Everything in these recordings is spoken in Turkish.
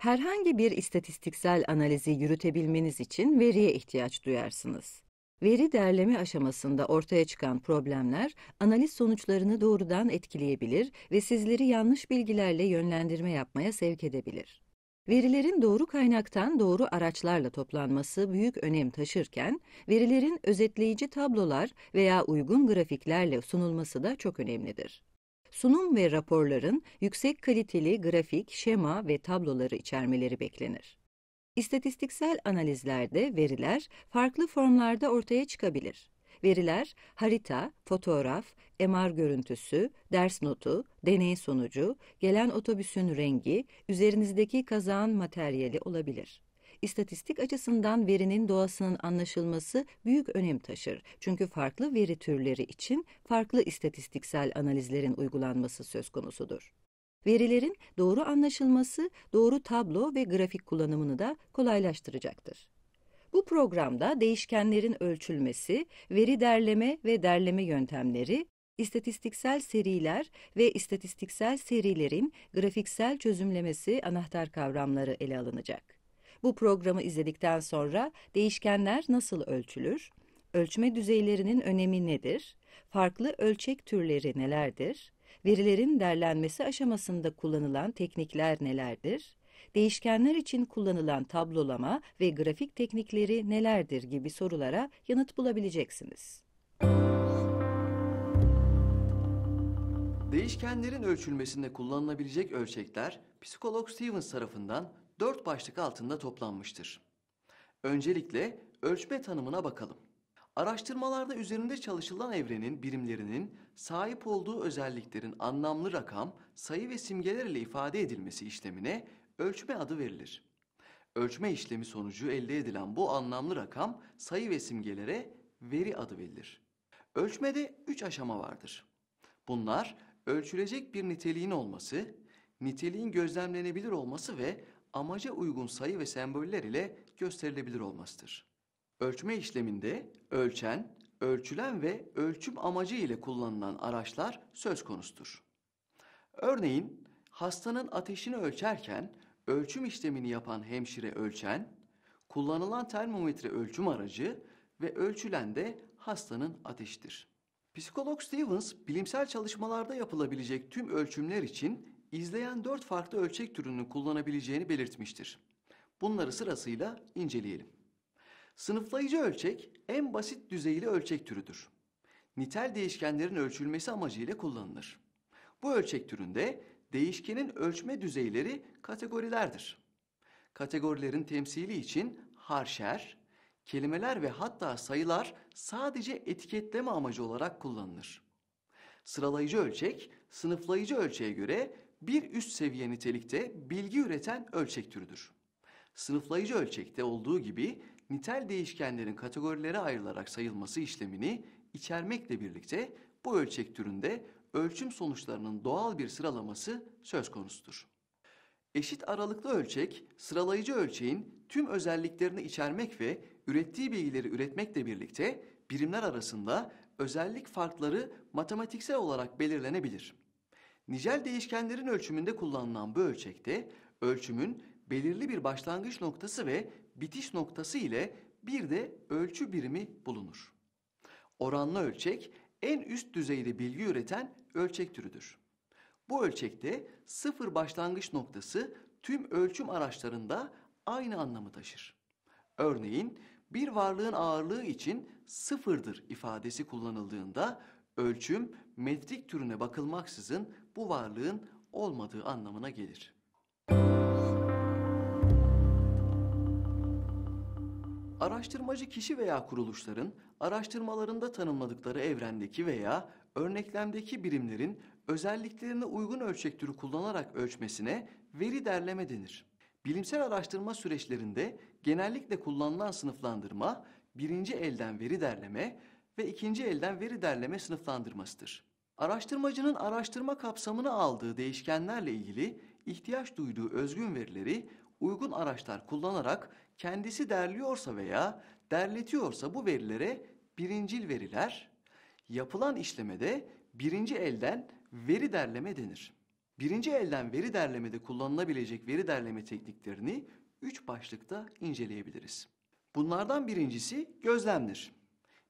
Herhangi bir istatistiksel analizi yürütebilmeniz için veriye ihtiyaç duyarsınız. Veri derleme aşamasında ortaya çıkan problemler analiz sonuçlarını doğrudan etkileyebilir ve sizleri yanlış bilgilerle yönlendirme yapmaya sevk edebilir. Verilerin doğru kaynaktan doğru araçlarla toplanması büyük önem taşırken, verilerin özetleyici tablolar veya uygun grafiklerle sunulması da çok önemlidir sunum ve raporların yüksek kaliteli grafik, şema ve tabloları içermeleri beklenir. İstatistiksel analizlerde veriler farklı formlarda ortaya çıkabilir. Veriler harita, fotoğraf, MR görüntüsü, ders notu, deney sonucu, gelen otobüsün rengi, üzerinizdeki kazağın materyali olabilir istatistik açısından verinin doğasının anlaşılması büyük önem taşır. Çünkü farklı veri türleri için farklı istatistiksel analizlerin uygulanması söz konusudur. Verilerin doğru anlaşılması, doğru tablo ve grafik kullanımını da kolaylaştıracaktır. Bu programda değişkenlerin ölçülmesi, veri derleme ve derleme yöntemleri, istatistiksel seriler ve istatistiksel serilerin grafiksel çözümlemesi anahtar kavramları ele alınacak. Bu programı izledikten sonra değişkenler nasıl ölçülür? Ölçme düzeylerinin önemi nedir? Farklı ölçek türleri nelerdir? Verilerin derlenmesi aşamasında kullanılan teknikler nelerdir? Değişkenler için kullanılan tablolama ve grafik teknikleri nelerdir gibi sorulara yanıt bulabileceksiniz. Değişkenlerin ölçülmesinde kullanılabilecek ölçekler psikolog Stevens tarafından dört başlık altında toplanmıştır. Öncelikle ölçme tanımına bakalım. Araştırmalarda üzerinde çalışılan evrenin birimlerinin sahip olduğu özelliklerin anlamlı rakam, sayı ve simgelerle ifade edilmesi işlemine ölçme adı verilir. Ölçme işlemi sonucu elde edilen bu anlamlı rakam, sayı ve simgelere veri adı verilir. Ölçmede üç aşama vardır. Bunlar ölçülecek bir niteliğin olması, niteliğin gözlemlenebilir olması ve amaca uygun sayı ve semboller ile gösterilebilir olmasıdır. Ölçme işleminde ölçen, ölçülen ve ölçüm amacı ile kullanılan araçlar söz konusudur. Örneğin hastanın ateşini ölçerken ölçüm işlemini yapan hemşire ölçen, kullanılan termometre ölçüm aracı ve ölçülen de hastanın ateşidir. Psikolog Stevens, bilimsel çalışmalarda yapılabilecek tüm ölçümler için izleyen dört farklı ölçek türünü kullanabileceğini belirtmiştir. Bunları sırasıyla inceleyelim. Sınıflayıcı ölçek en basit düzeyli ölçek türüdür. Nitel değişkenlerin ölçülmesi amacıyla kullanılır. Bu ölçek türünde değişkenin ölçme düzeyleri kategorilerdir. Kategorilerin temsili için harşer, kelimeler ve hatta sayılar sadece etiketleme amacı olarak kullanılır. Sıralayıcı ölçek, sınıflayıcı ölçeğe göre bir üst seviye nitelikte bilgi üreten ölçek türüdür. Sınıflayıcı ölçekte olduğu gibi nitel değişkenlerin kategorilere ayrılarak sayılması işlemini içermekle birlikte bu ölçek türünde ölçüm sonuçlarının doğal bir sıralaması söz konusudur. Eşit aralıklı ölçek, sıralayıcı ölçeğin tüm özelliklerini içermek ve ürettiği bilgileri üretmekle birlikte birimler arasında özellik farkları matematiksel olarak belirlenebilir. Nijel değişkenlerin ölçümünde kullanılan bu ölçekte ölçümün belirli bir başlangıç noktası ve bitiş noktası ile bir de ölçü birimi bulunur. Oranlı ölçek en üst düzeyde bilgi üreten ölçek türüdür. Bu ölçekte sıfır başlangıç noktası tüm ölçüm araçlarında aynı anlamı taşır. Örneğin bir varlığın ağırlığı için sıfırdır ifadesi kullanıldığında ölçüm metrik türüne bakılmaksızın bu varlığın olmadığı anlamına gelir. Araştırmacı kişi veya kuruluşların araştırmalarında tanımladıkları evrendeki veya örneklemdeki birimlerin özelliklerine uygun ölçek türü kullanarak ölçmesine veri derleme denir. Bilimsel araştırma süreçlerinde genellikle kullanılan sınıflandırma birinci elden veri derleme ve ikinci elden veri derleme sınıflandırmasıdır. Araştırmacının araştırma kapsamını aldığı değişkenlerle ilgili ihtiyaç duyduğu özgün verileri uygun araçlar kullanarak kendisi derliyorsa veya derletiyorsa bu verilere birincil veriler, yapılan işlemede birinci elden veri derleme denir. Birinci elden veri derlemede kullanılabilecek veri derleme tekniklerini üç başlıkta inceleyebiliriz. Bunlardan birincisi gözlemdir.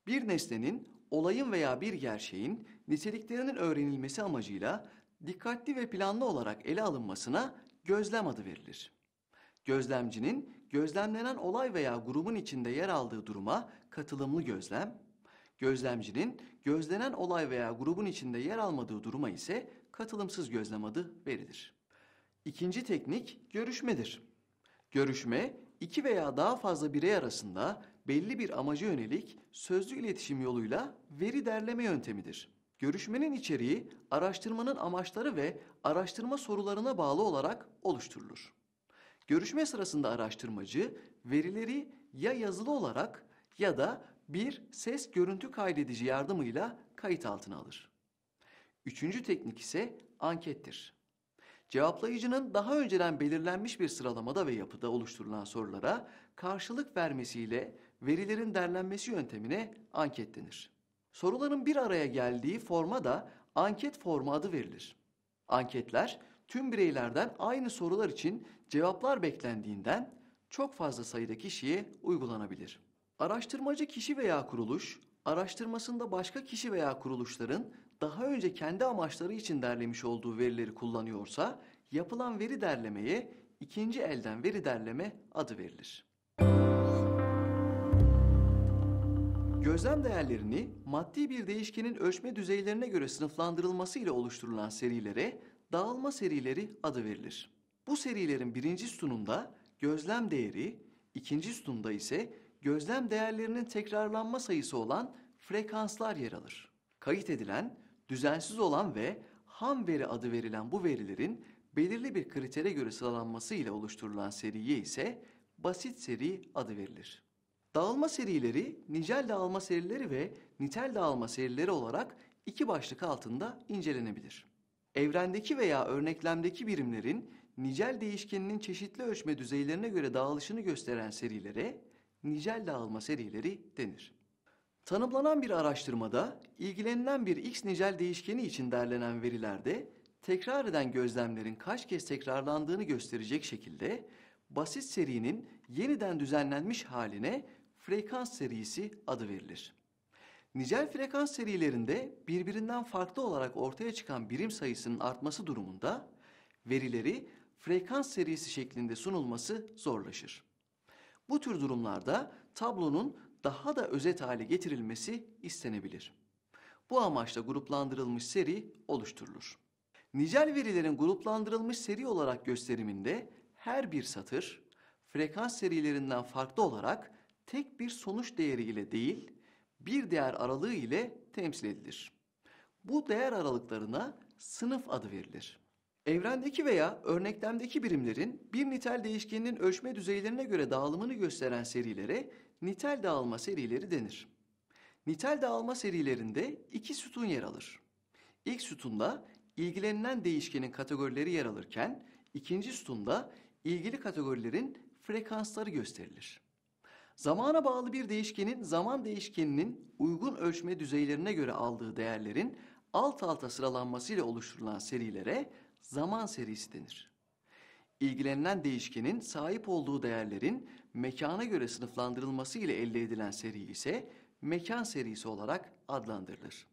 Bir nesnenin olayın veya bir gerçeğin niteliklerinin öğrenilmesi amacıyla dikkatli ve planlı olarak ele alınmasına gözlem adı verilir. Gözlemcinin gözlemlenen olay veya grubun içinde yer aldığı duruma katılımlı gözlem, gözlemcinin gözlenen olay veya grubun içinde yer almadığı duruma ise katılımsız gözlem adı verilir. İkinci teknik görüşmedir. Görüşme, iki veya daha fazla birey arasında belli bir amaca yönelik sözlü iletişim yoluyla veri derleme yöntemidir. Görüşmenin içeriği araştırmanın amaçları ve araştırma sorularına bağlı olarak oluşturulur. Görüşme sırasında araştırmacı verileri ya yazılı olarak ya da bir ses görüntü kaydedici yardımıyla kayıt altına alır. Üçüncü teknik ise ankettir. Cevaplayıcının daha önceden belirlenmiş bir sıralamada ve yapıda oluşturulan sorulara karşılık vermesiyle verilerin derlenmesi yöntemine anket denir. Soruların bir araya geldiği forma da anket formu adı verilir. Anketler tüm bireylerden aynı sorular için cevaplar beklendiğinden çok fazla sayıda kişiye uygulanabilir. Araştırmacı kişi veya kuruluş, araştırmasında başka kişi veya kuruluşların daha önce kendi amaçları için derlemiş olduğu verileri kullanıyorsa, yapılan veri derlemeye ikinci elden veri derleme adı verilir. Gözlem değerlerini maddi bir değişkenin ölçme düzeylerine göre sınıflandırılması ile oluşturulan serilere dağılma serileri adı verilir. Bu serilerin birinci sütununda gözlem değeri, ikinci sütunda ise gözlem değerlerinin tekrarlanma sayısı olan frekanslar yer alır. Kayıt edilen, düzensiz olan ve ham veri adı verilen bu verilerin belirli bir kritere göre sıralanması ile oluşturulan seriye ise basit seri adı verilir. Dağılma serileri nicel dağılma serileri ve nitel dağılma serileri olarak iki başlık altında incelenebilir. Evrendeki veya örneklemdeki birimlerin nicel değişkeninin çeşitli ölçme düzeylerine göre dağılışını gösteren serilere nicel dağılma serileri denir. Tanımlanan bir araştırmada ilgilenilen bir x nicel değişkeni için derlenen verilerde tekrar eden gözlemlerin kaç kez tekrarlandığını gösterecek şekilde basit serinin yeniden düzenlenmiş haline frekans serisi adı verilir. Nicel frekans serilerinde birbirinden farklı olarak ortaya çıkan birim sayısının artması durumunda verileri frekans serisi şeklinde sunulması zorlaşır. Bu tür durumlarda tablonun daha da özet hale getirilmesi istenebilir. Bu amaçla gruplandırılmış seri oluşturulur. Nicel verilerin gruplandırılmış seri olarak gösteriminde her bir satır frekans serilerinden farklı olarak tek bir sonuç değeri ile değil, bir değer aralığı ile temsil edilir. Bu değer aralıklarına sınıf adı verilir. Evrendeki veya örneklemdeki birimlerin bir nitel değişkeninin ölçme düzeylerine göre dağılımını gösteren serilere nitel dağılma serileri denir. Nitel dağılma serilerinde iki sütun yer alır. İlk sütunda ilgilenilen değişkenin kategorileri yer alırken, ikinci sütunda ilgili kategorilerin frekansları gösterilir. Zamana bağlı bir değişkenin zaman değişkeninin uygun ölçme düzeylerine göre aldığı değerlerin alt alta sıralanmasıyla oluşturulan serilere zaman serisi denir. İlgilenilen değişkenin sahip olduğu değerlerin mekana göre sınıflandırılması ile elde edilen seri ise mekan serisi olarak adlandırılır.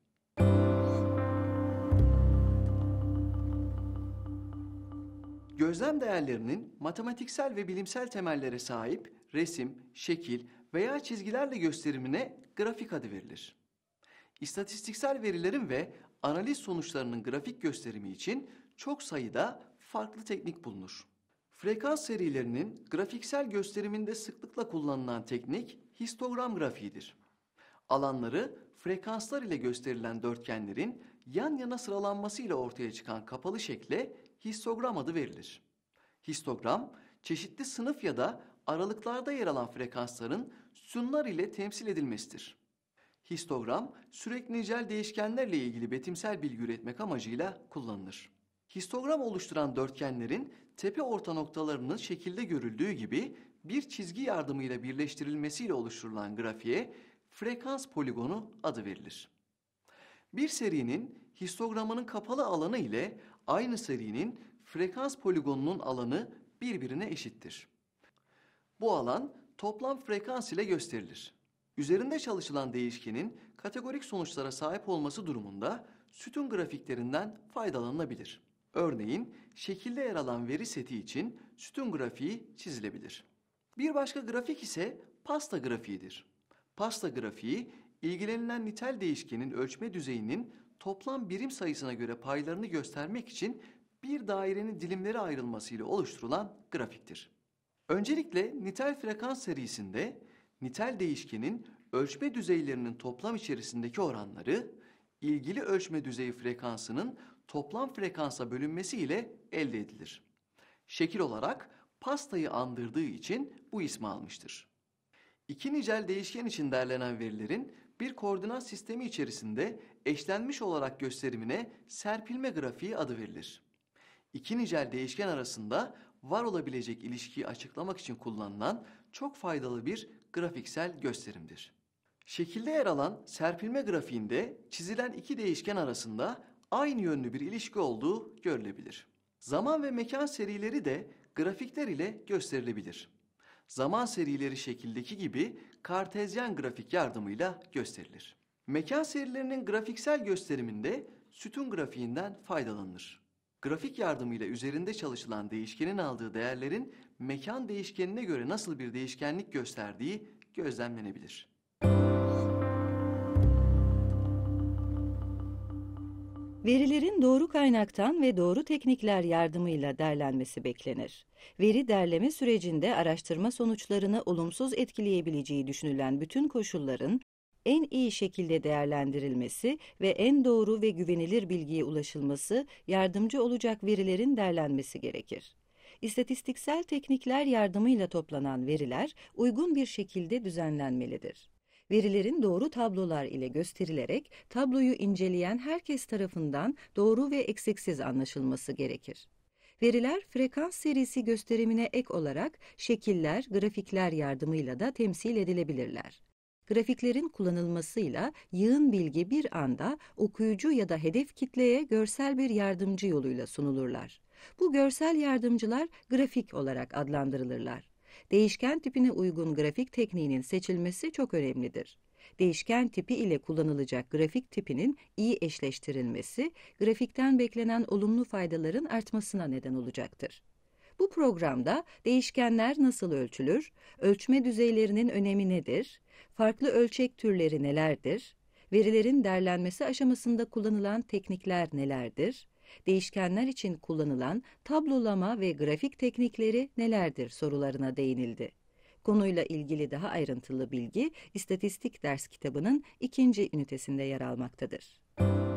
Gözlem değerlerinin matematiksel ve bilimsel temellere sahip resim, şekil veya çizgilerle gösterimine grafik adı verilir. İstatistiksel verilerin ve analiz sonuçlarının grafik gösterimi için çok sayıda farklı teknik bulunur. Frekans serilerinin grafiksel gösteriminde sıklıkla kullanılan teknik histogram grafiğidir. Alanları frekanslar ile gösterilen dörtgenlerin yan yana sıralanmasıyla ortaya çıkan kapalı şekle histogram adı verilir. Histogram, çeşitli sınıf ya da aralıklarda yer alan frekansların sütunlar ile temsil edilmesidir. Histogram, sürekli nicel değişkenlerle ilgili betimsel bilgi üretmek amacıyla kullanılır. Histogram oluşturan dörtgenlerin tepe orta noktalarının şekilde görüldüğü gibi bir çizgi yardımıyla birleştirilmesiyle oluşturulan grafiğe frekans poligonu adı verilir. Bir serinin histogramının kapalı alanı ile aynı serinin frekans poligonunun alanı birbirine eşittir. Bu alan toplam frekans ile gösterilir. Üzerinde çalışılan değişkenin kategorik sonuçlara sahip olması durumunda sütun grafiklerinden faydalanılabilir. Örneğin şekilde yer alan veri seti için sütun grafiği çizilebilir. Bir başka grafik ise pasta grafiğidir. Pasta grafiği ilgilenilen nitel değişkenin ölçme düzeyinin toplam birim sayısına göre paylarını göstermek için bir dairenin dilimleri ayrılmasıyla oluşturulan grafiktir. Öncelikle nitel frekans serisinde nitel değişkenin ölçme düzeylerinin toplam içerisindeki oranları ilgili ölçme düzeyi frekansının toplam frekansa bölünmesi ile elde edilir. Şekil olarak pastayı andırdığı için bu ismi almıştır. İki nicel değişken için derlenen verilerin bir koordinat sistemi içerisinde eşlenmiş olarak gösterimine serpilme grafiği adı verilir. İki nicel değişken arasında var olabilecek ilişkiyi açıklamak için kullanılan çok faydalı bir grafiksel gösterimdir. Şekilde yer alan serpilme grafiğinde çizilen iki değişken arasında aynı yönlü bir ilişki olduğu görülebilir. Zaman ve mekan serileri de grafikler ile gösterilebilir. Zaman serileri şekildeki gibi kartezyen grafik yardımıyla gösterilir. Mekan serilerinin grafiksel gösteriminde sütun grafiğinden faydalanılır. Grafik yardımıyla üzerinde çalışılan değişkenin aldığı değerlerin mekan değişkenine göre nasıl bir değişkenlik gösterdiği gözlemlenebilir. Verilerin doğru kaynaktan ve doğru teknikler yardımıyla derlenmesi beklenir. Veri derleme sürecinde araştırma sonuçlarını olumsuz etkileyebileceği düşünülen bütün koşulların en iyi şekilde değerlendirilmesi ve en doğru ve güvenilir bilgiye ulaşılması yardımcı olacak verilerin derlenmesi gerekir. İstatistiksel teknikler yardımıyla toplanan veriler uygun bir şekilde düzenlenmelidir verilerin doğru tablolar ile gösterilerek tabloyu inceleyen herkes tarafından doğru ve eksiksiz anlaşılması gerekir. Veriler frekans serisi gösterimine ek olarak şekiller, grafikler yardımıyla da temsil edilebilirler. Grafiklerin kullanılmasıyla yığın bilgi bir anda okuyucu ya da hedef kitleye görsel bir yardımcı yoluyla sunulurlar. Bu görsel yardımcılar grafik olarak adlandırılırlar değişken tipine uygun grafik tekniğinin seçilmesi çok önemlidir. Değişken tipi ile kullanılacak grafik tipinin iyi eşleştirilmesi, grafikten beklenen olumlu faydaların artmasına neden olacaktır. Bu programda değişkenler nasıl ölçülür, ölçme düzeylerinin önemi nedir, farklı ölçek türleri nelerdir, verilerin derlenmesi aşamasında kullanılan teknikler nelerdir, değişkenler için kullanılan tablolama ve grafik teknikleri nelerdir sorularına değinildi. Konuyla ilgili daha ayrıntılı bilgi istatistik ders kitabının ikinci ünitesinde yer almaktadır. Müzik